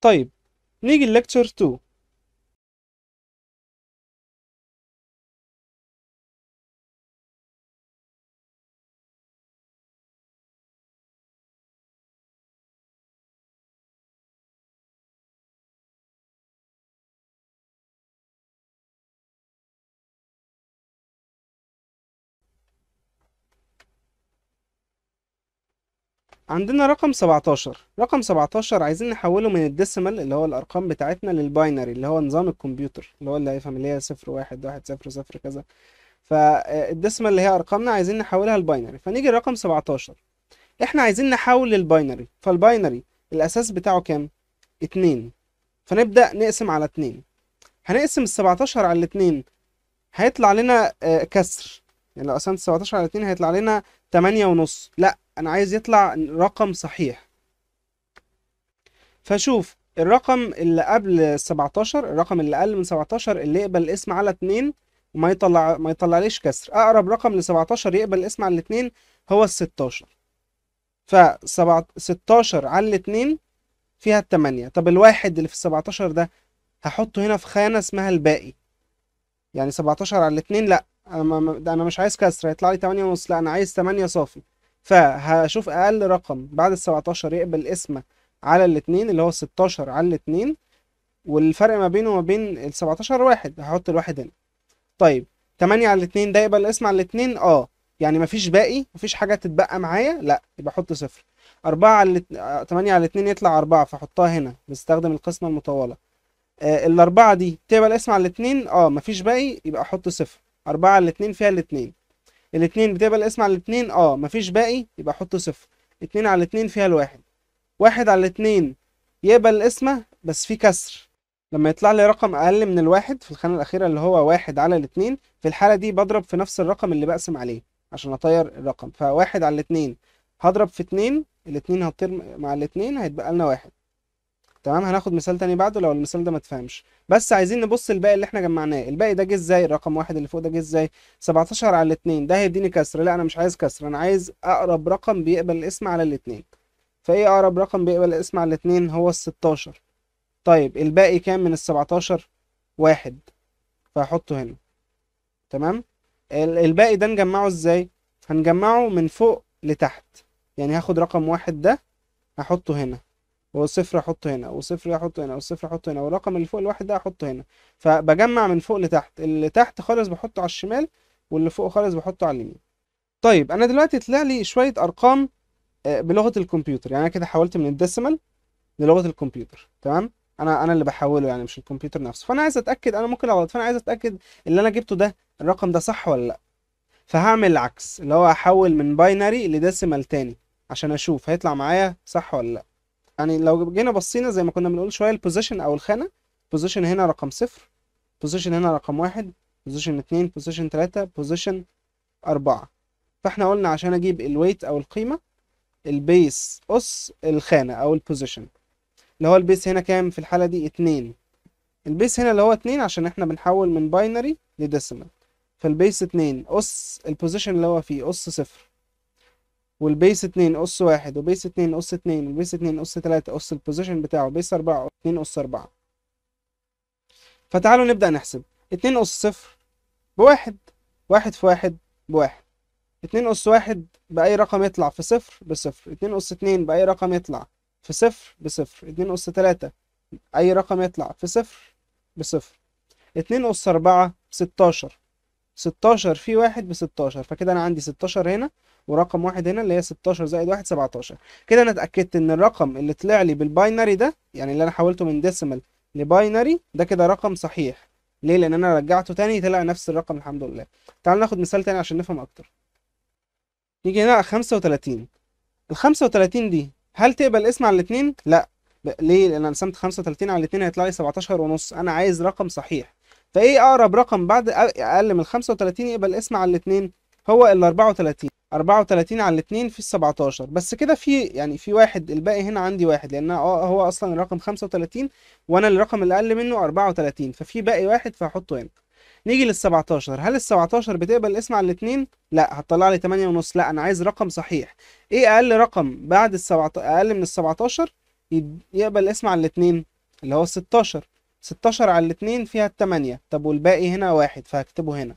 طيب نيجي للكتشر 2 عندنا رقم 17 رقم 17 عايزين نحوله من الديسيمال اللي هو الارقام بتاعتنا للباينري اللي هو نظام الكمبيوتر اللي هو اللي هيفهم اللي هي 0 1 1 0 0 كذا فالديسيمال آه، اللي هي ارقامنا عايزين نحولها لباينري فنيجي الرقم 17 احنا عايزين نحول للباينري فالباينري الاساس بتاعه كام 2 فنبدا نقسم على 2 هنقسم ال 17 على 2 هيطلع لنا آه، كسر يعني لو قسمت 17 على 2 هيطلع لنا 8 ونص لا انا عايز يطلع رقم صحيح فشوف الرقم اللي قبل 17 الرقم اللي اقل من 17 اللي يقبل الاسم على 2 وما يطلع ما يطلعليش كسر اقرب رقم ل 17 يقبل الاسم على 2 هو ال 16 ف 16 على 2 فيها ال 8 طب الواحد اللي في ال 17 ده هحطه هنا في خانة اسمها الباقي يعني 17 على 2 لا انا, أنا مش عايز كسر هيطلع لي 8 ونص لا انا عايز 8 صافي فهشوف اقل رقم بعد ال 17 يقبل قسمه على الاثنين اللي هو 16 على الاثنين والفرق ما بينه وما بين ال 17 واحد هحط الواحد هنا طيب 8 على الاثنين ده يقبل قسمه على الاثنين اه يعني مفيش باقي مفيش حاجه تتبقى معايا لا يبقى احط صفر 4 على 8 آه، على 2 يطلع 4 فاحطها هنا بستخدم القسمه المطوله آه، الاربعه دي تقبل اسم على الاثنين اه مفيش باقي يبقى احط صفر 4 على 2 فيها الاثنين الاتنين بتبقى القسمة على الاتنين اه مفيش باقي يبقى حط صفر اتنين على اتنين فيها الواحد واحد على اتنين يقبل القسمة بس فيه كسر لما يطلع لي رقم أقل من الواحد في الخانة الأخيرة اللي هو واحد على الاتنين في الحالة دي بضرب في نفس الرقم اللي بقسم عليه عشان أطير الرقم فواحد على الاتنين هضرب في اتنين الاتنين هتطير مع الاتنين هيتبقى لنا واحد تمام هناخد مثال تاني بعده لو المثال ده ما تفهمش بس عايزين نبص الباقي اللي احنا جمعناه الباقي ده جه ازاي رقم واحد اللي فوق ده جه ازاي 17 على الاثنين ده هيديني كسر لا انا مش عايز كسر انا عايز اقرب رقم بيقبل الاسم على الاثنين فايه اقرب رقم بيقبل الاسم على الاثنين هو ال 16 طيب الباقي كام من ال 17 واحد فهحطه هنا تمام الباقي ده نجمعه ازاي هنجمعه من فوق لتحت يعني هاخد رقم واحد ده هحطه هنا وصفر احطه هنا وصفر احطه هنا وصفر احطه هنا والرقم اللي فوق الواحد ده احطه هنا فبجمع من فوق لتحت اللي تحت خالص بحطه على الشمال واللي فوق خالص بحطه على اليمين طيب انا دلوقتي طلع لي شويه ارقام آه، بلغه الكمبيوتر يعني انا كده حولت من الديسيمال للغه الكمبيوتر تمام انا انا اللي بحوله يعني مش الكمبيوتر نفسه فانا عايز اتاكد انا ممكن اغلط فانا عايز اتاكد اللي انا جبته ده الرقم ده صح ولا لا فهعمل العكس اللي هو هحول من باينري لديسيمال تاني عشان اشوف هيطلع معايا صح ولا لا يعني لو جينا بصينا زي ما كنا بنقول شويه البوزيشن او الخانه بوزيشن هنا رقم صفر بوزيشن هنا رقم واحد بوزيشن اتنين بوزيشن تلاتة بوزيشن أربعة فاحنا قلنا عشان أجيب الويت أو القيمة البيس أس الخانة أو البوزيشن اللي هو البيس هنا كام في الحالة دي اتنين البيس هنا اللي هو اتنين عشان احنا بنحول من باينري لديسيمال فالبيس اتنين أس البوزيشن اللي هو فيه أس صفر والبيس 2 اس 1 وبيس 2 اس 2 وبيس 2 اس 3 اس البوزيشن بتاعه بيس 4 2 اس 4 فتعالوا نبدأ نحسب 2 أس صفر بواحد واحد في واحد بواحد 2 أس واحد بأي رقم يطلع في صفر بصفر 2 أس اتنين بأي رقم يطلع في صفر بصفر 2 أس تلاتة أي رقم يطلع في صفر بصفر 2 أس أربعة 16 16 في واحد ب 16 فكده انا عندي 16 هنا ورقم واحد هنا اللي هي 16 زائد واحد 17 كده انا اتاكدت ان الرقم اللي طلع لي بالباينري ده يعني اللي انا حولته من ديسيمال لباينري ده كده رقم صحيح ليه لان انا رجعته تاني طلع نفس الرقم الحمد لله تعال ناخد مثال تاني عشان نفهم اكتر نيجي هنا على 35 ال 35 دي هل تقبل اسم على الاثنين لا ليه لان انا قسمت 35 على الاثنين هيطلع لي 17 ونص انا عايز رقم صحيح فايه اقرب رقم بعد اقل من 35 يبقى القسمة على الاتنين هو ال 34 34 على الاتنين في 17 بس كده في يعني في واحد الباقي هنا عندي واحد لان هو اصلا الرقم 35 وانا الرقم الاقل منه 34 ففي باقي واحد فهحطه هنا نيجي لل 17 هل ال 17 بتقبل القسمة على الاتنين لا هتطلع لي 8 ونص لا انا عايز رقم صحيح ايه اقل رقم بعد ال 17 اقل من ال 17 يقبل القسمة على الاتنين اللي هو ال 16 16 على 2 فيها التمانية طب والباقي هنا واحد فهكتبه هنا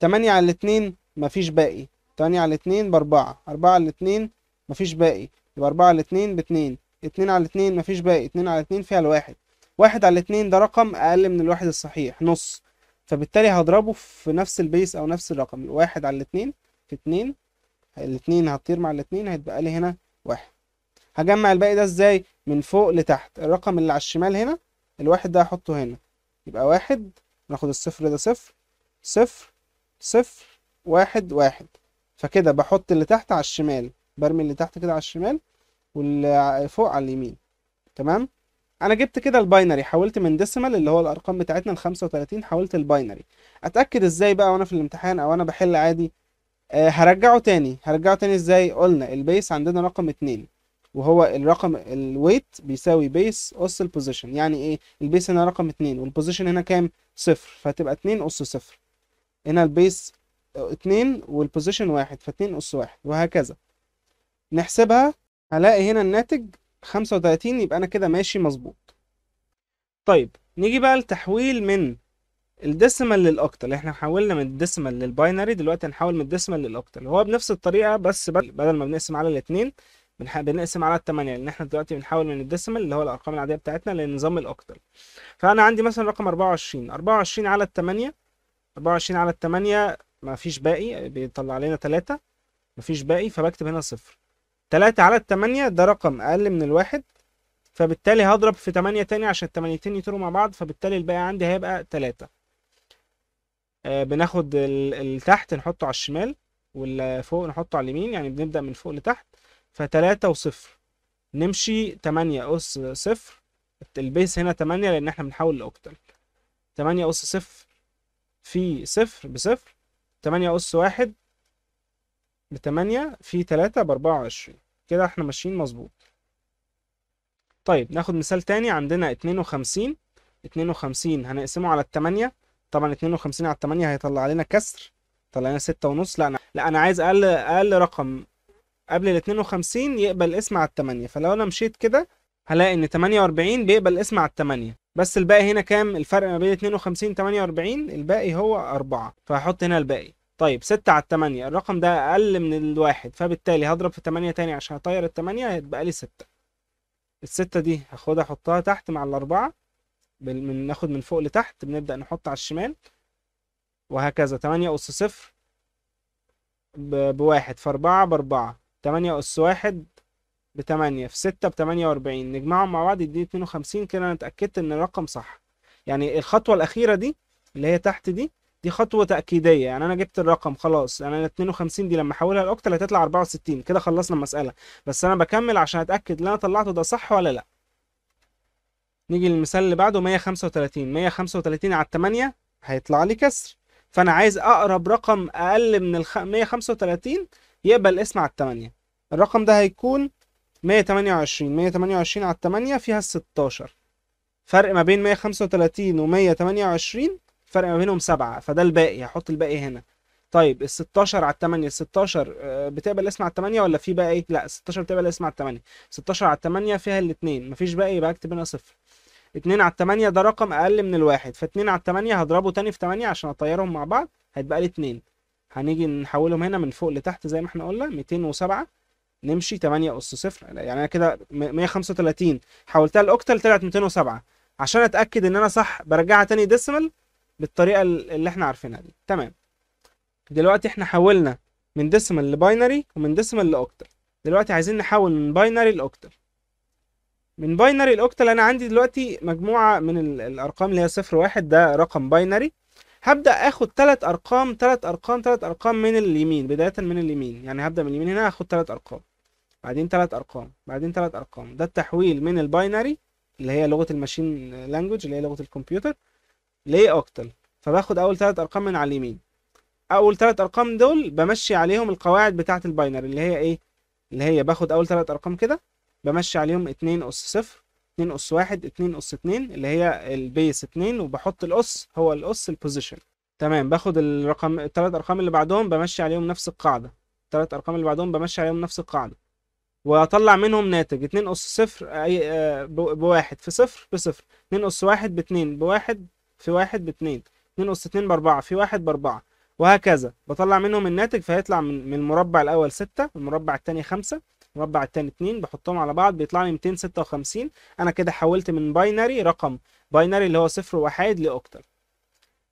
تمانية على 2 مفيش باقي تمانية على ب بأربعة أربعة على 2 مفيش باقي يبقى أربعة على ب باتنين اتنين على 2 مفيش باقي اتنين على 2 فيها الواحد واحد على 2 ده رقم أقل من الواحد الصحيح نص فبالتالي هضربه في نفس البيس أو نفس الرقم واحد على 2 في اتنين الاتنين هتطير مع الاتنين هيتبقى لي هنا واحد هجمع الباقي ده ازاي من فوق لتحت الرقم اللي على الشمال هنا الواحد ده هحطه هنا يبقى واحد ناخد الصفر ده صفر صفر صفر واحد واحد فكده بحط اللي تحت على الشمال برمي اللي تحت كده على الشمال واللي فوق على اليمين تمام انا جبت كده الباينري حولت من ديسيمال اللي هو الارقام بتاعتنا ل 35 حولت الباينري اتاكد ازاي بقى وانا في الامتحان او انا بحل عادي أه هرجعه تاني هرجعه تاني ازاي قلنا البيس عندنا رقم اتنين وهو الرقم الويت بيساوي بيس اس البوزيشن يعني ايه البيس هنا رقم 2 والبوزيشن هنا كام صفر فهتبقى 2 اس صفر هنا البيس 2 والبوزيشن واحد ف2 اس واحد وهكذا نحسبها هلاقي هنا الناتج 35 يبقى انا كده ماشي مظبوط طيب نيجي بقى لتحويل من الديسيمال للأكتل احنا حولنا من الديسيمال للباينري دلوقتي هنحول من الديسيمال للأكتل هو بنفس الطريقه بس بدل ما بنقسم على الاثنين بنح... بنقسم على الثمانية لأن احنا دلوقتي بنحاول من الديسيمال اللي هو الأرقام العادية بتاعتنا للنظام الأكتل فأنا عندي مثلا رقم 24 24 على الثمانية 24 على الثمانية مفيش باقي بيطلع لنا 3 مفيش باقي فبكتب هنا صفر 3 على الثمانية ده رقم أقل من الواحد فبالتالي هضرب في 8 تاني عشان التمانيتين يطيروا مع بعض فبالتالي الباقي عندي هيبقى 3 آه بناخد التحت نحطه على الشمال واللي فوق نحطه على اليمين يعني بنبدأ من فوق لتحت فتلاتة وصفر نمشي تمانية أس صفر البيس هنا تمانية لأن احنا بنحول لأوكتال تمانية أس صفر في صفر بصفر تمانية أس واحد بتمانية في تلاتة بأربعة وعشرين كده احنا ماشيين مظبوط طيب ناخد مثال تاني عندنا اتنين وخمسين اتنين وخمسين هنقسمه على التمانية طبعا اتنين وخمسين على التمانية هيطلع لنا كسر طلع لنا ستة ونص لا أنا لا أنا عايز أقل أقل رقم قبل ال 52 يقبل اسم على الثمانية فلو انا مشيت كده هلاقي ان 48 بيقبل اسم على الثمانية بس الباقي هنا كام الفرق ما بين 52 48 الباقي هو 4 فهحط هنا الباقي طيب 6 على 8 الرقم ده اقل من الواحد فبالتالي هضرب في 8 تاني عشان اطير ال 8 هيتبقى لي 6 ال 6 دي هاخدها احطها تحت مع ال 4 بناخد من فوق لتحت بنبدأ نحط على الشمال وهكذا 8 أس صفر بواحد فأربعة بأربعة تمانية أس واحد بتمانية في ستة بتمانية وأربعين نجمعهم مع بعض يديني اتنين وخمسين كده أنا اتأكدت إن الرقم صح يعني الخطوة الأخيرة دي اللي هي تحت دي دي خطوة تأكيدية يعني أنا جبت الرقم خلاص يعني أنا 52 دي لما أحولها لأكتر هتطلع 64 كده خلصنا المسألة بس أنا بكمل عشان أتأكد اللي أنا طلعته ده صح ولا لأ نيجي للمثال اللي بعده 135 135 على 8 هيطلع لي كسر فأنا عايز أقرب رقم أقل من ال 135 يقبل القسمة على التمانية الرقم ده هيكون مية مية تمانية وعشرين تمانية وعشرين على التمانية فيها الستاشر فرق ما بين مية خمسة وتلاتين ومية تمانية وعشرين فرق ما بينهم سبعة فده الباقي هحط الباقي هنا طيب ال 16 على 8 ال 16 بتقبل اسم على 8 ولا في باقي؟ إيه؟ لا 16 بتقبل اسم على 8 16 على 8 فيها الاثنين مفيش باقي يبقى اكتب هنا صفر 2 على 8 ده رقم اقل من الواحد ف2 على 8 هضربه تاني في 8 عشان اطيرهم مع بعض هيتبقى لي 2 هنيجي نحولهم هنا من فوق لتحت زي ما احنا قلنا 207 نمشي 8 اس صفر يعني انا كده 135 حولتها لاوكتال طلعت 207 عشان اتاكد ان انا صح برجعها تاني ديسمال بالطريقه اللي احنا عارفينها دي تمام دلوقتي احنا حولنا من ديسمال لباينري ومن ديسمال لاوكتال دلوقتي عايزين نحول من باينري لاوكتال من باينري لاوكتال انا عندي دلوقتي مجموعه من الارقام اللي هي صفر واحد ده رقم باينري هبدا اخد ثلاث ارقام ثلاث ارقام ثلاث ارقام من اليمين بدايه من اليمين يعني هبدا من اليمين هنا اخد ثلاث ارقام بعدين ثلاث ارقام بعدين ثلاث ارقام ده التحويل من الباينري اللي هي لغه الماشين لانجوج اللي هي لغه الكمبيوتر لاوكتل فباخد اول ثلاث ارقام من على اليمين اول ثلاث ارقام دول بمشي عليهم القواعد بتاعه الباينري اللي هي ايه اللي هي باخد اول ثلاث ارقام كده بمشي عليهم 2 اس 0 2 اس 1 2 اس 2 اللي هي البيس 2 وبحط الاس هو الاس البوزيشن تمام باخد الرقم الثلاث ارقام اللي بعدهم بمشي عليهم نفس القاعده الثلاث ارقام اللي بعدهم بمشي عليهم نفس القاعده واطلع منهم ناتج 2 اس 0 اي آه، بواحد في صفر بصفر 2 اس 1 2 بواحد في واحد ب 2 2 اس 2 4 في واحد 4 وهكذا بطلع منهم الناتج فهيطلع من المربع الاول 6 المربع الثاني 5 مربع التاني اتنين بحطهم على بعض بيطلع لي 256 انا كده حولت من باينري رقم باينري اللي هو صفر وواحد لأكتر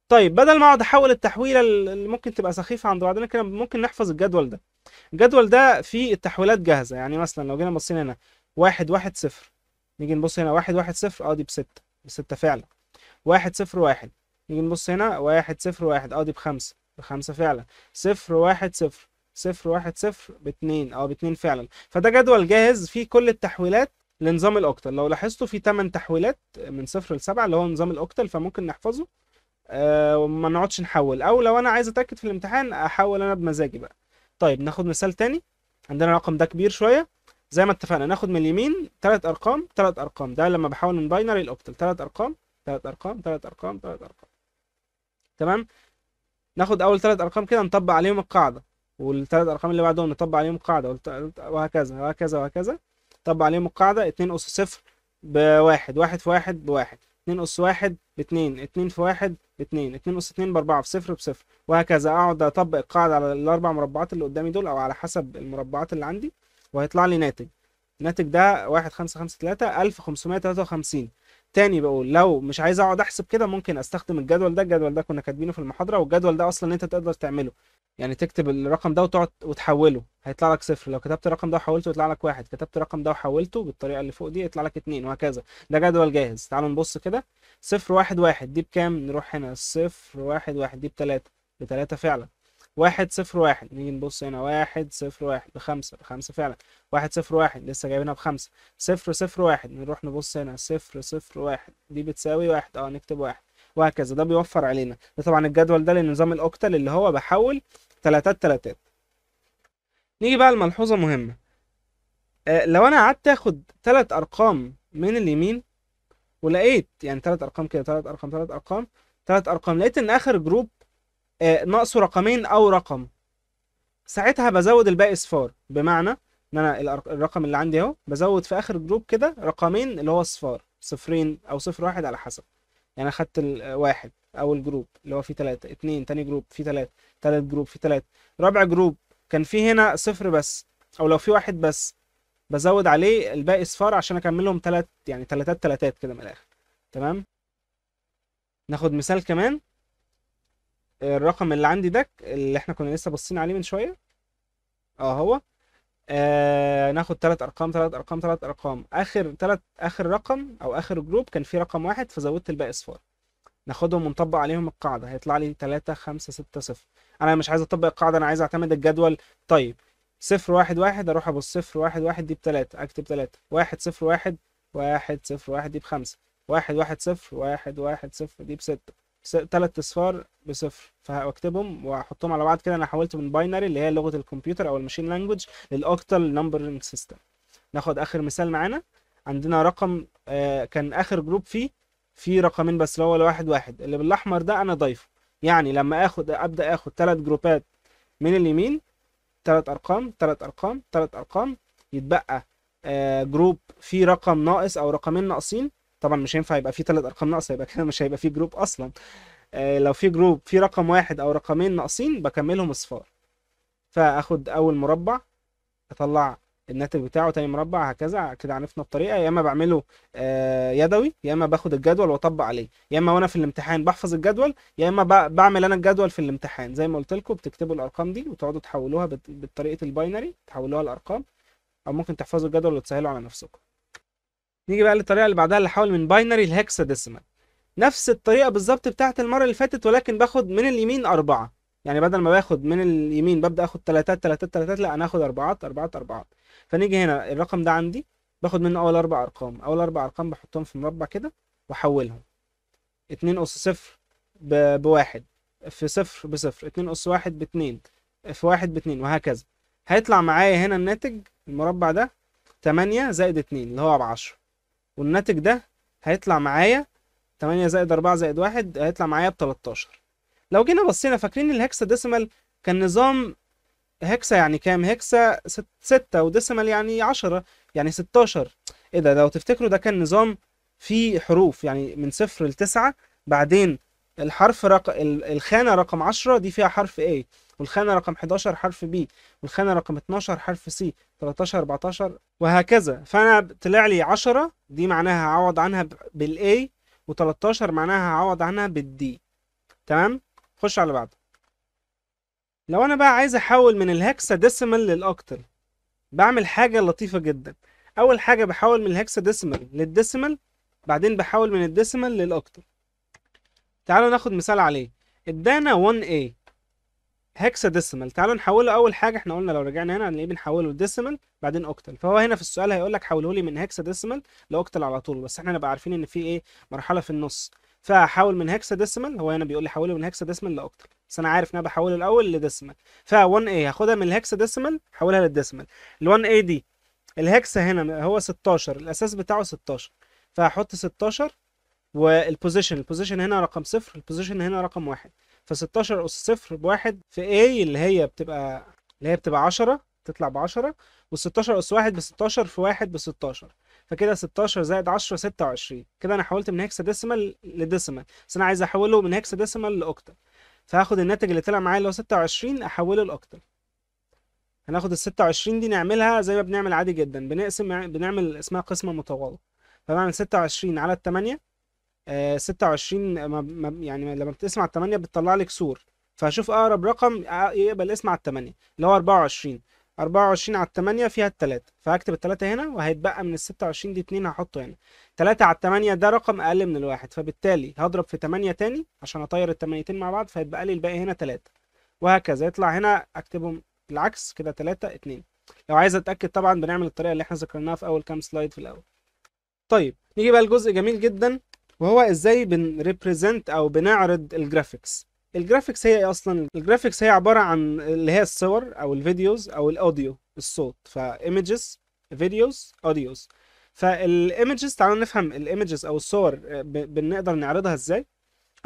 طيب بدل ما اقعد احول التحويله اللي ممكن تبقى سخيفه عند بعضنا كده ممكن نحفظ الجدول ده الجدول ده فيه التحويلات جاهزه يعني مثلا لو جينا بصينا هنا واحد واحد صفر نيجي نبص هنا واحد واحد صفر اه دي بستة بستة فعلا واحد صفر واحد نيجي نبص هنا واحد صفر واحد اه دي بخمسة بخمسة فعلا صفر واحد صفر صفر واحد صفر باتنين اه باتنين فعلا فده جدول جاهز فيه كل التحويلات لنظام الاوكتل لو لاحظتوا في 8 تحويلات من صفر لسبعة اللي هو نظام الاوكتل فممكن نحفظه آه وما نقعدش نحول او لو انا عايز اتاكد في الامتحان احول انا بمزاجي بقى طيب ناخد مثال تاني عندنا رقم ده كبير شويه زي ما اتفقنا ناخد من اليمين ثلاث ارقام ثلاث ارقام ده لما بحول من باينري لاوكتل ثلاث ارقام ثلاث ارقام ثلاث ارقام ثلاث ارقام تمام ناخد اول ثلاث ارقام كده نطبق عليهم القاعده والثلاث ارقام اللي بعدهم نطبق عليهم قاعده وهكذا وهكذا وهكذا طبق عليهم القاعده 2 اس 0 ب 1 1 في 1 ب 1 2 اس 1 ب 2 2 في 1 ب 2 2 اس 2 ب 4 في 0 ب 0 وهكذا اقعد اطبق القاعده على الاربع مربعات اللي قدامي دول او على حسب المربعات اللي عندي وهيطلع لي ناتج الناتج ده 1 5 5 3 1553 تاني بقول لو مش عايز اقعد احسب كده ممكن استخدم الجدول ده الجدول ده كنا كاتبينه في المحاضره والجدول ده اصلا انت تقدر تعمله يعني تكتب الرقم ده وتقعد وتحوله هيطلع لك صفر لو كتبت الرقم ده وحولته يطلع لك واحد كتبت الرقم ده وحولته بالطريقه اللي فوق دي يطلع لك اتنين وهكذا ده جدول جاهز تعالوا نبص كده صفر واحد واحد دي بكام نروح هنا صفر واحد واحد دي بتلاتة بتلاتة فعلا واحد صفر واحد نيجي نبص هنا واحد صفر واحد بخمسة بخمسة فعلا واحد صفر واحد لسه جايبينها بخمسة صفر صفر واحد نروح نبص هنا صفر صفر واحد دي بتساوي واحد اه نكتب واحد وهكذا ده بيوفر علينا ده طبعا الجدول ده لنظام الاوكتل اللي هو بحول تلاتات تلاتات نيجي بقى لملحوظة مهمة آه لو انا قعدت اخد تلات ارقام من اليمين ولقيت يعني تلات ارقام كده تلات ارقام تلات ارقام تلات ارقام لقيت ان اخر جروب آه ناقصه رقمين او رقم ساعتها بزود الباقي صفار بمعنى ان انا الرقم اللي عندي اهو بزود في اخر جروب كده رقمين اللي هو صفار صفرين او صفر واحد على حسب يعني اخدت الواحد آه، اول جروب اللي هو فيه ثلاثة اتنين تاني جروب فيه ثلاثة تالت جروب فيه ثلاثة رابع جروب كان فيه هنا صفر بس او لو في واحد بس بزود عليه الباقي صفار عشان اكملهم ثلاث تلات يعني تلاتات تلاتات كده من الاخر تمام ناخد مثال كمان الرقم اللي عندي ده اللي احنا كنا لسه باصين عليه من شويه اه هو آه ناخد ثلاث ارقام ثلاث ارقام ثلاث ارقام اخر ثلاث اخر رقم او اخر جروب كان فيه رقم واحد فزودت الباقي صفار ناخدهم ونطبق عليهم القاعده هيطلع لي 3 5 6 0 انا مش عايز اطبق القاعده انا عايز اعتمد الجدول طيب 0 1 1 اروح ابص 0 1 1 دي ب 3 اكتب 3 1 0 1 1 0 1 دي ب 5 1 1 0 1 1 0 دي ب 6 ثلاث اصفار بصفر فاكتبهم واحطهم على بعض كده انا حولت من باينري اللي هي لغه الكمبيوتر او الماشين لانجوج للاوكتال نمبرنج سيستم ناخد اخر مثال معانا عندنا رقم آه كان اخر جروب فيه في رقمين بس اللي هو الواحد واحد اللي بالاحمر ده انا ضايفه يعني لما اخد ابدا اخد ثلاث جروبات من اليمين ثلاث ارقام ثلاث ارقام ثلاث ارقام يتبقى آه، جروب فيه رقم ناقص او رقمين ناقصين طبعا مش هينفع يبقى فيه ثلاث ارقام ناقصه يبقى كده مش هيبقى فيه جروب اصلا آه، لو في جروب فيه رقم واحد او رقمين ناقصين بكملهم اصفار فاخد اول مربع اطلع الناتج بتاعه تاني مربع هكذا كده عرفنا الطريقه يا اما بعمله آه، يدوي يا اما باخد الجدول واطبق عليه يا اما وانا في الامتحان بحفظ الجدول يا اما بعمل انا الجدول في الامتحان زي ما قلت لكم بتكتبوا الارقام دي وتقعدوا تحولوها بطريقه الباينري تحولوها لارقام او ممكن تحفظوا الجدول وتسهلوا على نفسكم نيجي بقى للطريقه اللي بعدها اللي حول من باينري ديسمال نفس الطريقه بالظبط بتاعت المره اللي فاتت ولكن باخد من اليمين اربعه يعني بدل ما باخد من اليمين ببدا اخد ثلاثات تلاتات تلاتات لا انا اخد اربعات اربعات اربعات فنيجي هنا الرقم ده عندي باخد منه اول اربع ارقام اول اربع ارقام بحطهم في مربع كده واحولهم اتنين اس صفر بواحد في صفر بصفر اتنين اس واحد باتنين في واحد باتنين وهكذا هيطلع معايا هنا الناتج المربع ده تمانية زائد اتنين اللي هو بعشرة والناتج ده هيطلع معايا تمانية زائد أربعة زائد واحد هيطلع معايا بتلاتاشر لو جينا بصينا فاكرين الهكسا ديسيمال كان نظام هكسا يعني كام هكسا ست ستة وديسمال يعني عشرة يعني ستاشر ايه ده لو تفتكروا ده كان نظام فيه حروف يعني من صفر لتسعة بعدين الحرف رق... الخانة رقم عشرة دي فيها حرف A والخانة رقم 11 حرف B والخانة رقم 12 حرف C 13 14 وهكذا فأنا طلع لي 10 دي معناها هعوض عنها بالA و13 معناها هعوض عنها بالD تمام خش على بعض لو انا بقى عايز احول من ديسيمال للاكتل بعمل حاجه لطيفه جدا اول حاجه بحول من ديسيمال للديسيمال بعدين بحول من الديسيمال للاكتل تعالوا ناخد مثال عليه ادانا 1a ديسيمال تعالوا نحوله اول حاجه احنا قلنا لو رجعنا هنا هنلاقيه بنحوله لديسيمال بعدين اوكتل فهو هنا في السؤال هيقول لك حوله لي من ديسيمال لاوكتل على طول بس احنا نبقى عارفين ان في ايه مرحله في النص فهحول من هكسا ديسمال هو هنا بيقول لي حوله من هكسا ديسمال لاكتر بس انا عارف ان انا بحوله الاول لديسمال ف 1 اي هاخدها من الهكسا ديسمال احولها للديسمال ال 1 اي دي الهكسا هنا هو 16 الاساس بتاعه 16 فهحط 16 والبوزيشن البوزيشن هنا رقم صفر البوزيشن هنا رقم واحد ف 16 اس صفر بواحد في A اللي هي بتبقى اللي هي بتبقى 10 تطلع ب 10 وال 16 اس واحد ب 16 في واحد ب 16 فكده 16 زائد 10 26 كده انا حولت من هيكسا ديسيمال لديسيمال بس انا عايز احوله من هيكسا ديسيمال لاوكتال فهاخد الناتج اللي طلع معايا اللي هو 26 احوله لاوكتال هناخد ال 26 دي نعملها زي ما بنعمل عادي جدا بنقسم بنعمل اسمها قسمه مطوله فبعمل 26 على ال 8 آه 26 ما ما يعني لما بتقسم على ال 8 بتطلع لك سور فهشوف اقرب رقم آه، يقبل اسم على ال 8 اللي هو 24 24 على 8 فيها ال 3 فهكتب ال 3 هنا وهيتبقى من ال 26 دي 2 هحطه هنا 3 على 8 ده رقم أقل من الواحد فبالتالي هضرب في 8 تاني عشان أطير ال التمانيتين مع بعض فهيتبقى لي الباقي هنا 3 وهكذا يطلع هنا أكتبهم العكس كده 3 2 لو عايز أتأكد طبعا بنعمل الطريقة اللي احنا ذكرناها في أول كام سلايد في الأول طيب نيجي بقى لجزء جميل جدا وهو ازاي بنريبريزنت او بنعرض الجرافيكس الجرافيكس هي ايه اصلا الجرافيكس هي عباره عن اللي هي الصور او الفيديوز او الاوديو الصوت فايمجز فيديوز اوديوز فالايمجز تعالوا نفهم الايمجز او الصور آه، بنقدر نعرضها ازاي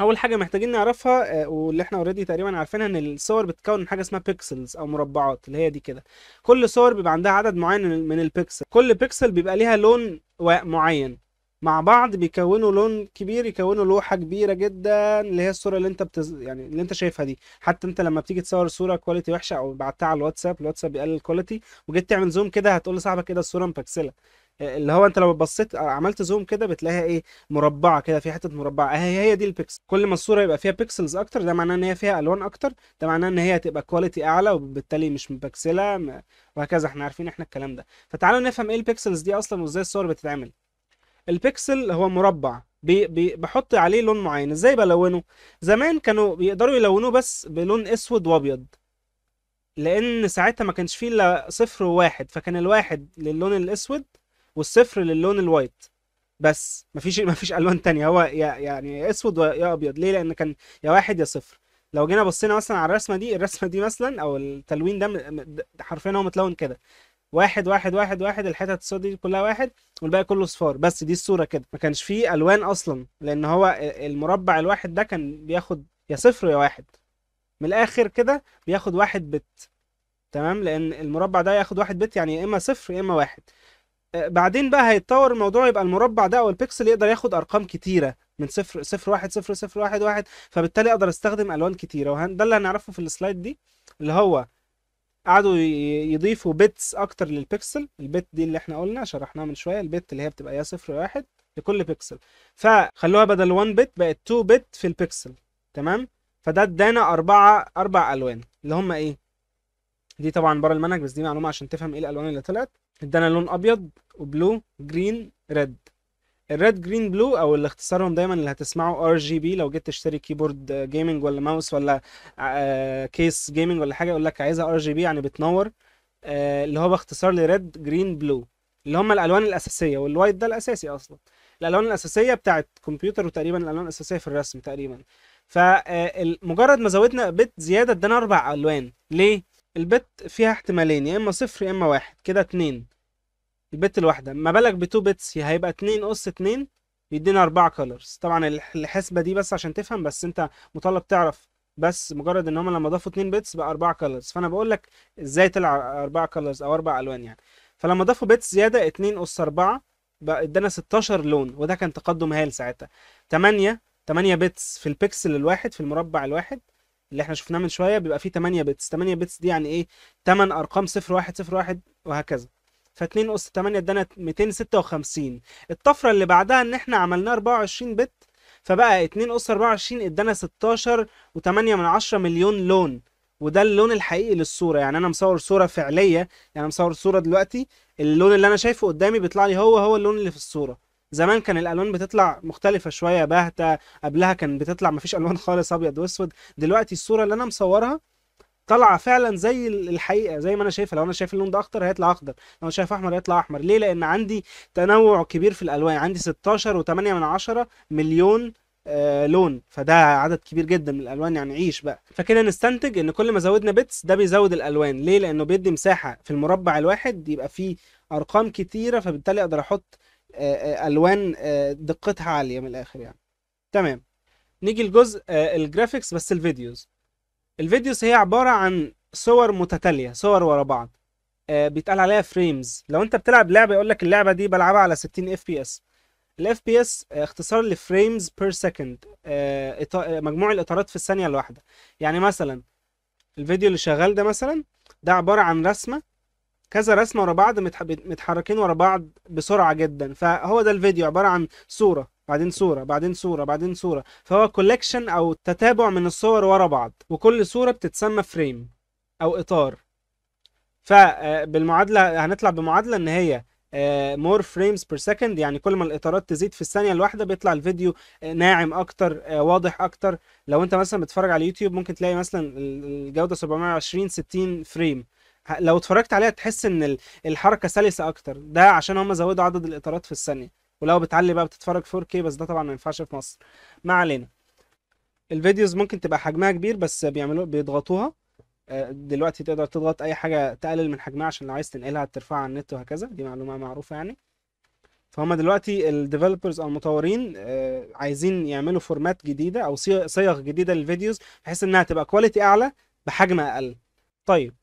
اول حاجه محتاجين نعرفها آه، واللي احنا اوريدي تقريبا عارفينها ان الصور بتتكون من حاجه اسمها بيكسلز او مربعات اللي هي دي كده كل صور بيبقى عندها عدد معين من البيكسل كل بيكسل بيبقى ليها لون معين مع بعض بيكونوا لون كبير يكونوا لوحه كبيره جدا اللي هي الصوره اللي انت بتز... يعني اللي انت شايفها دي حتى انت لما بتيجي تصور صوره كواليتي وحشه او بعتها على الواتساب الواتساب بيقلل الكواليتي وجيت تعمل زوم كده هتقول لصاحبك كده الصوره مبكسله آه، اللي هو انت لو بصيت آه، عملت زوم كده بتلاقيها ايه مربعه كده في حته مربعه هي هي دي البيكسل كل ما الصوره يبقى فيها بيكسلز اكتر ده معناه ان هي فيها الوان اكتر ده معناه ان هي هتبقى كواليتي اعلى وبالتالي مش مبكسله وهكذا احنا عارفين احنا الكلام ده فتعالوا نفهم ايه البيكسلز دي اصلا وازاي الصور بتتعمل البكسل هو مربع بي بي بحط عليه لون معين ازاي بلونه زمان كانوا بيقدروا يلونوه بس بلون اسود وابيض لان ساعتها ما كانش فيه الا صفر وواحد فكان الواحد للون الاسود والصفر للون الوايت بس مفيش مفيش الوان تانية هو يا يعني يا اسود يا ابيض ليه لان كان يا واحد يا صفر لو جينا بصينا مثلا على الرسمه دي الرسمه دي مثلا او التلوين ده حرفيا هو متلون كده واحد واحد واحد واحد الحتت السوداء دي كلها واحد والباقي كله صفار بس دي الصوره كده ما كانش فيه الوان اصلا لان هو المربع الواحد ده كان بياخد يا صفر يا واحد من الاخر كده بياخد واحد بت تمام لان المربع ده ياخد واحد بت يعني يا اما صفر يا اما واحد آه، بعدين بقى هيتطور الموضوع يبقى المربع ده او البكسل يقدر ياخد ارقام كتيره من صفر صفر واحد صفر صفر واحد واحد فبالتالي اقدر استخدم الوان كتيره وده اللي هنعرفه في السلايد دي اللي هو قعدوا يضيفوا بيتس اكتر للبيكسل البيت دي اللي احنا قلنا شرحناها من شويه البيت اللي هي بتبقى يا صفر يا واحد لكل بيكسل فخلوها بدل 1 بت بقت 2 بت في البيكسل تمام فده ادانا اربعه اربع الوان اللي هم ايه دي طبعا بره المنهج بس دي معلومه عشان تفهم ايه الالوان اللي طلعت ادانا لون ابيض وبلو جرين ريد الريد جرين بلو او اللي اختصارهم دايما اللي هتسمعه ار جي بي لو جيت تشتري كيبورد جيمنج ولا ماوس ولا آه، كيس جيمنج ولا حاجه يقول لك عايزها ار جي بي يعني بتنور آه، اللي هو باختصار لريد جرين بلو اللي هم الالوان الاساسيه والوايت ده الاساسي اصلا الالوان الاساسيه بتاعت كمبيوتر وتقريبا الالوان الاساسيه في الرسم تقريبا فمجرد آه، ما زودنا بت زياده ادانا اربع الوان ليه البت فيها احتمالين يا اما صفر يا اما واحد كده اتنين البت الواحده ما بالك بتو بتس هيبقى 2 اس 2 يدينا 4 كولرز طبعا الحسبه دي بس عشان تفهم بس انت مطالب تعرف بس مجرد ان هم لما ضافوا 2 بتس بقى 4 كولرز فانا بقول لك ازاي طلع 4 كولرز او اربع الوان يعني فلما ضافوا بتس زياده 2 اس 4 بقى ادانا 16 لون وده كان تقدم هايل ساعتها 8 8 بتس في البكسل الواحد في المربع الواحد اللي احنا شفناه من شويه بيبقى فيه 8 بتس 8 بتس دي يعني ايه 8 ارقام 0 1 0 1 وهكذا ف 2 اس 8 ادانا 256 الطفره اللي بعدها ان احنا عملناه 24 بت فبقى 2 اس 24 ادانا 16 و8 من 10 مليون لون وده اللون الحقيقي للصوره يعني انا مصور صوره فعليه يعني مصور صوره دلوقتي اللون اللي انا شايفه قدامي بيطلع لي هو هو اللون اللي في الصوره زمان كان الالوان بتطلع مختلفه شويه باهته قبلها كان بتطلع مفيش الوان خالص ابيض واسود دلوقتي الصوره اللي انا مصورها طالعه فعلا زي الحقيقه زي ما انا شايفها لو انا شايف اللون ده اخضر هيطلع اخضر لو انا شايف احمر هيطلع احمر ليه لان عندي تنوع كبير في الالوان عندي 16 و8 من عشرة مليون آه لون فده عدد كبير جدا من الالوان يعني عيش بقى فكده نستنتج ان كل ما زودنا بيتس ده بيزود الالوان ليه لانه بيدي مساحه في المربع الواحد يبقى فيه ارقام كتيره فبالتالي اقدر احط آه, آه، الوان آه دقتها عاليه من الاخر يعني تمام نيجي لجزء آه، الجرافيكس بس الفيديوز الفيديوز هي عبارة عن صور متتالية صور ورا بعض آه بيتقال عليها فريمز لو انت بتلعب لعبة يقول لك اللعبة دي بلعبها على 60 اف بي اس الاف بي اس اختصار لفريمز بير سكند مجموع الاطارات في الثانية الواحدة يعني مثلا الفيديو اللي شغال ده مثلا ده عبارة عن رسمة كذا رسمة ورا بعض متحركين ورا بعض بسرعة جدا فهو ده الفيديو عبارة عن صورة بعدين صورة بعدين صورة بعدين صورة فهو كولكشن أو تتابع من الصور ورا بعض وكل صورة بتتسمى فريم أو إطار فبالمعادلة آه، هنطلع بمعادلة إن هي مور فريمز بير سكند يعني كل ما الاطارات تزيد في الثانيه الواحده بيطلع الفيديو آه، ناعم اكتر آه، واضح اكتر لو انت مثلا بتتفرج على يوتيوب ممكن تلاقي مثلا الجوده 720 60 فريم لو اتفرجت عليها تحس ان الحركه سلسه اكتر ده عشان هم زودوا عدد الاطارات في الثانيه ولو بتعلي بقى بتتفرج 4K بس ده طبعا ما ينفعش في مصر ما علينا الفيديوز ممكن تبقى حجمها كبير بس بيعملوا بيضغطوها آه، دلوقتي تقدر تضغط اي حاجه تقلل من حجمها عشان لو عايز تنقلها ترفعها على النت وهكذا دي معلومه معروفه يعني فهم دلوقتي الديفلوبرز او المطورين آه، عايزين يعملوا فورمات جديده او صيغ جديده للفيديوز بحيث انها تبقى كواليتي اعلى بحجم اقل طيب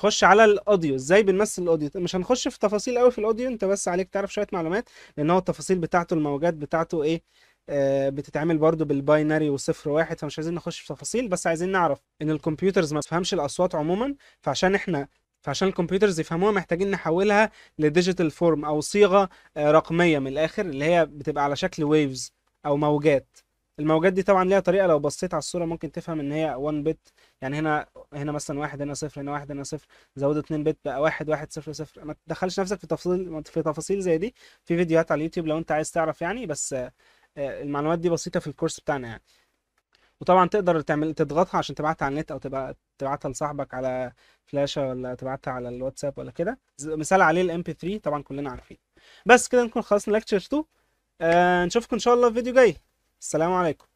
خش على الاوديو ازاي بنمثل الاوديو مش هنخش في تفاصيل قوي في الاوديو انت بس عليك تعرف شويه معلومات لان هو التفاصيل بتاعته الموجات بتاعته ايه آه بتتعمل برضو بالباينري وصفر واحد فمش عايزين نخش في تفاصيل بس عايزين نعرف ان الكمبيوترز ما تفهمش الاصوات عموما فعشان احنا فعشان الكمبيوترز يفهموها محتاجين نحولها لديجيتال فورم او صيغه آه رقميه من الاخر اللي هي بتبقى على شكل ويفز او موجات الموجات دي طبعا ليها طريقه لو بصيت على الصوره ممكن تفهم ان هي 1 بت يعني هنا هنا مثلا واحد هنا صفر هنا واحد هنا صفر زود 2 بت بقى واحد واحد صفر صفر ما تدخلش نفسك في تفاصيل في تفاصيل زي دي في فيديوهات على اليوتيوب لو انت عايز تعرف يعني بس آه، المعلومات دي بسيطه في الكورس بتاعنا يعني وطبعا تقدر تعمل تضغطها عشان تبعتها على النت او تبقى تبعتها لصاحبك على فلاشه ولا تبعتها على الواتساب ولا كده مثال عليه الام بي 3 طبعا كلنا عارفين بس كده نكون خلصنا لكتشر 2 آه نشوفكم ان شاء الله في فيديو جاي السلام عليكم